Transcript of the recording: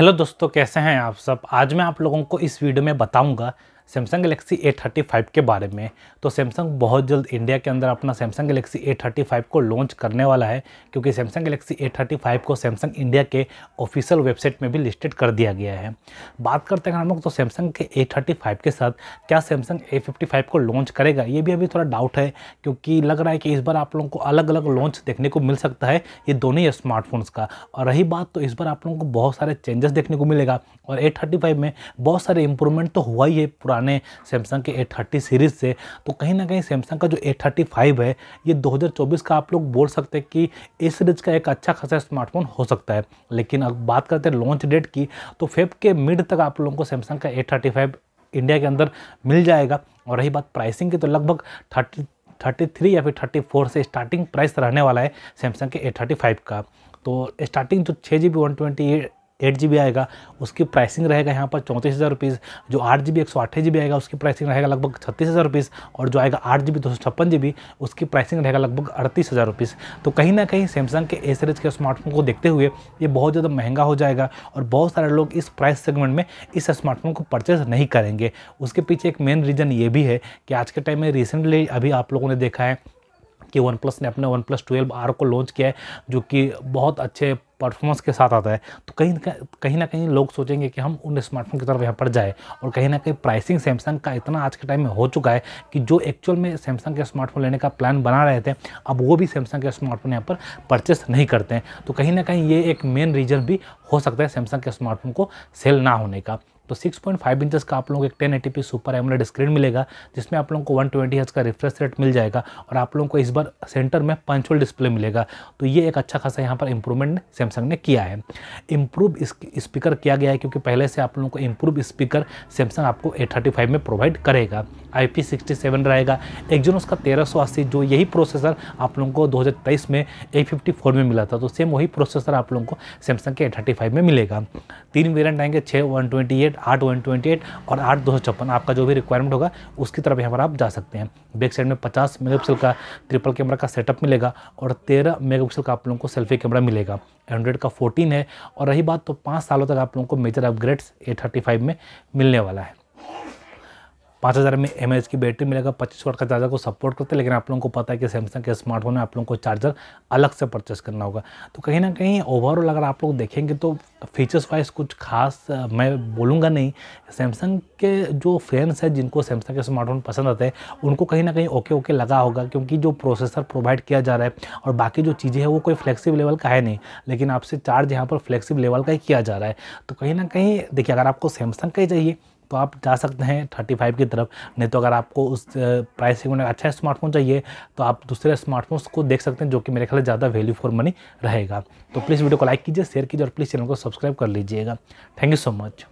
hello दोस्तों कैसे हैं आप सब आज मैं आप लोगों को इस वीडियो में बताऊंगा Samsung Galaxy A thirty five के बारे में तो सैमसंग बहुत जल्द इंडिया के अंदर अपना Samsung Galaxy A thirty five को लॉन्च करने वाला है क्योंकि Samsung Galaxy A thirty five को सैमसंग इंडिया के ऑफिशियल वेबसाइट में भी लिस्टेड कर दिया गया है बात करते हैं हम लोग तो सैमसंग के ए थर्टी फाइव के साथ क्या सैमसंग ए फिफ्टी फाइव को लॉन्च करेगा ये भी अभी थोड़ा डाउट है क्योंकि लग रहा है कि इस बार आप लोगों को अलग अलग लॉन्च देखने को मिल सकता है ये दोनों ही स्मार्टफोन्स का और रही बात तो इस बार आप लोगों को बहुत सारे चेंजेस देखने को मिलेगा और ए थर्टी फाइव में बहुत सारे इंप्रूवमेंट तो हुआ ही है पुराने पुराने सैमसंग के ए थर्टी सीरीज़ से तो कहीं ना कहीं सैमसंग का जो ए थर्टी फाइव है ये दो हज़ार चौबीस का आप लोग बोल सकते हैं कि इस सीरीज़ का एक अच्छा खासा स्मार्टफोन हो सकता है लेकिन अब बात करते हैं लॉन्च डेट की तो फेब के मिड तक आप लोगों को सैमसंग का ए थर्टी फाइव इंडिया के अंदर मिल जाएगा और रही बात प्राइसिंग की तो लगभग थर्टी थर्टी थ्री या फिर थर्टी फोर से स्टार्टिंग प्राइस रहने वाला है सैमसंग के ए थर्टी फाइव का तो स्टार्टिंग जो छः G B one twenty eight eight G B आएगा उसकी प्राइसिंग रहेगा यहाँ पर चौंतीस हज़ार रुपीज़ जो आठ जी बी एक सौ अट्ठाईस जी बी आएगा उसकी प्राइसिंग रहेगा लगभग छत्तीस हज़ार रुपीज़ और जो आएगा आठ जी बी दो सौ छप्पन जी बी उसकी प्राइसिंग रहेगा लगभग अड़तीस हज़ार रुपीज़ तो कहीं ना कहीं सैमसंग के ए सीरीज़ के स्मार्टफोन को देखते हुए ये बहुत ज़्यादा महंगा हो जाएगा और बहुत सारे लोग इस प्राइस सेगमेंट में इस स्मार्टफोन को परचेज नहीं करेंगे उसके पीछे एक मेन रीज़न ये भी है कि आज के टाइम में रिसेंटली अभी आप लोगों ने देखा है कि वन प्लस ने अपने वन प्लस ट्वेल्व आर को लॉन्च किया है जो कि बहुत अच्छे परफॉर्मेंस के साथ आता है तो कहीं कहीं ना कहीं लोग सोचेंगे कि हम उन स्मार्टफोन की तरफ यहाँ पर जाए और कहीं ना कहीं प्राइसिंग सैमसंग का इतना आज के टाइम में हो चुका है कि जो एक्चुअल में सैमसंग के स्मार्टफोन लेने का प्लान बना रहे थे अब वो भी सैमसंग के स्मार्टफोन यहाँ पर परचेस नहीं करते हैं तो कहीं ना कहीं ये एक मेन रीज़न भी हो सकता है सैमसंग के स्मार्टफोन को सेल ना होने का तो 6.5 पॉइंट फाइव इंचज़ का आप लोगों को एक ten P super AMOLED screen मिलेगा जिसमें आप लोगों को 120 ट्वेंटी का रिफ्रेश रेट मिल जाएगा और आप लोगों को इस बार सेंटर में पंचोल डिस्प्ले मिलेगा तो ये एक अच्छा खासा यहाँ पर इंप्रूवमेंट सैमसंग ने किया है इम्प्रूव स्पीकर किया गया है क्योंकि पहले से आप लोगों को इम्प्रूव स्पीकर सैमसंग आपको ए में प्रोवाइड करेगा आई पी रहेगा जो उसका तेरह जो यही प्रोसेसर आप लोगों को दो में ए में मिला था तो सेम वही प्रोसेसर आप लोगों को सैमसंग के ए में मिलेगा तीन वेरियंट आएंगे छः वन ट्वेंटी एट आठ वन ट्वेंटी एट और आठ दो सौ छप्पन आपका जो भी रिक्वायरमेंट होगा उसकी तरफ यहाँ पर आप जा सकते हैं बैक साइड में पचास मेगापिक्सल का ट्रिपल कैमरा का सेटअप मिलेगा और तेरह मेगापिक्सल का आप लोगों को सेल्फी कैमरा मिलेगा एंड्रॉइड का फोर्टीन है और रही बात तो पाँच सालों तक आप लोगों को major upgrades A thirty five में मिलने वाला है पाँच हज़ार में एम की बैटरी मिलेगा पच्चीस वाट का चार्जर को सपोर्ट करते लेकिन आप लोगों को पता है कि सैमसंग के स्मार्टफोन में आप लोगों को चार्जर अलग से परचेस करना होगा तो कहीं ना कहीं ओवरऑल अगर आप लोग देखेंगे तो फीचर्स वाइज कुछ खास मैं बोलूँगा नहीं सैमसंग के जो फैंस हैं जिनको सैमसंग के स्मार्टफोन पसंद आते हैं उनको कहीं ना कहीं ओके ओके लगा होगा क्योंकि जो प्रोसेसर प्रोवाइड किया जा रहा है और बाकी जो चीज़ें हैं वो कोई फ्लेक्सिबल लेवल का है नहीं लेकिन आपसे चार्ज यहाँ पर फ्लेक्सिबल लेवल का ही किया जा रहा है तो कहीं ना कहीं देखिए अगर आपको सैमसंग का ही चाहिए तो आप जा सकते हैं थर्टी फाइव की तरफ नहीं तो अगर आपको उस प्राइस सेगमेंट में अच्छा स्मार्टफोन चाहिए तो आप दूसरे स्मार्टफोन्स को देख सकते हैं जो कि मेरे ख्याल ज़्यादा वैल्यू फॉर मनी रहेगा तो प्लीज़ वीडियो को लाइक कीजिए शेयर कीजिए और प्लीज़ चैनल को सब्सक्राइब कर लीजिएगा थैंक यू सो मच